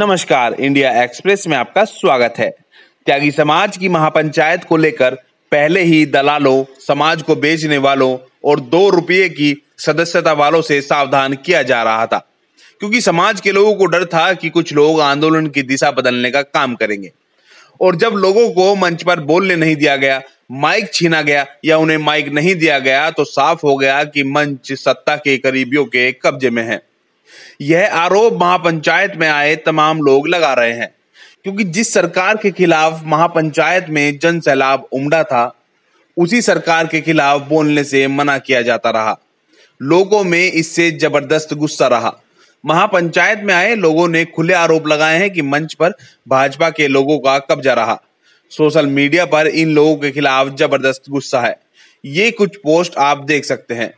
नमस्कार India express में आपका स्वागत है त्यागी समाज की महापंचायत को लेकर पहले ही दलालों समाज को बेचने वालों और दो रुपये की सदस्यता वालों से सावधान किया जा रहा था क्योंकि समाज के लोगों को डर था कि कुछ लोग आंदोलन की दिशा बदलने का काम करेंगे और जब लोगों को मंच पर बोलने नहीं दिया गया माइक छीना गया या उन्हें माइक नहीं दिया गया तो साफ हो गया कि मंच सत्ता के करीबियों के कब्जे में है यह आरोप महापंचायत में आए तमाम लोग लगा रहे हैं क्योंकि जिस सरकार के खिलाफ महापंचायत में जन सैलाब उमड़ा था उसी सरकार के खिलाफ बोलने से मना किया जाता रहा लोगों में इससे जबरदस्त गुस्सा रहा महापंचायत में आए लोगों ने खुले आरोप लगाए हैं कि मंच पर भाजपा के लोगों का कब्जा रहा सोशल मीडिया पर इन लोगों के खिलाफ जबरदस्त गुस्सा है ये कुछ पोस्ट आप देख सकते हैं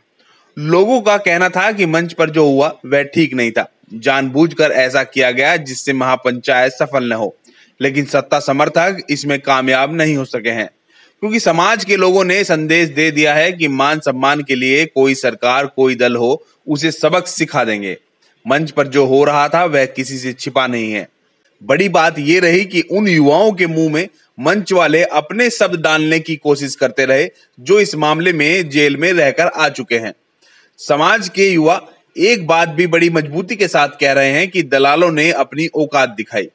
लोगों का कहना था कि मंच पर जो हुआ वह ठीक नहीं था जानबूझकर ऐसा किया गया जिससे महापंचायत सफल न हो लेकिन सत्ता समर्थक इसमें कामयाब नहीं हो सके हैं क्योंकि समाज के लोगों ने संदेश दे दिया है कि मान सम्मान के लिए कोई सरकार कोई दल हो उसे सबक सिखा देंगे मंच पर जो हो रहा था वह किसी से छिपा नहीं है बड़ी बात यह रही कि उन युवाओं के मुंह में मंच वाले अपने शब्द डालने की कोशिश करते रहे जो इस मामले में जेल में रहकर आ चुके हैं समाज के युवा एक बात भी बड़ी मजबूती के साथ कह रहे हैं कि दलालों ने अपनी औकात दिखाई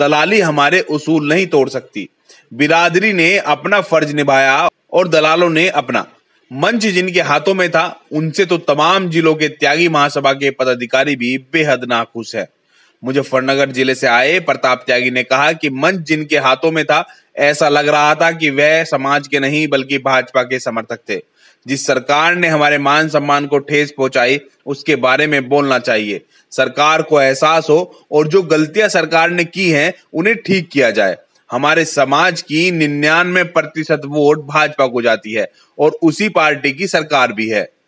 दलाली हमारे उसूल नहीं तोड़ सकती बिरादरी ने अपना फर्ज निभाया और दलालों ने अपना मंच जिनके हाथों में था उनसे तो तमाम जिलों के त्यागी महासभा के पदाधिकारी भी बेहद नाखुश है मुजफ्फरनगर जिले से आए प्रताप त्यागी ने कहा कि मंच जिनके हाथों में था ऐसा लग रहा था कि वह समाज के नहीं बल्कि भाजपा के समर्थक थे जिस सरकार ने हमारे मान सम्मान को ठेस पहुंचाई उसके बारे में बोलना चाहिए सरकार को एहसास हो और जो गलतियां सरकार ने की हैं उन्हें ठीक किया जाए हमारे समाज की निन्यानवे प्रतिशत वोट भाजपा को जाती है और उसी पार्टी की सरकार भी है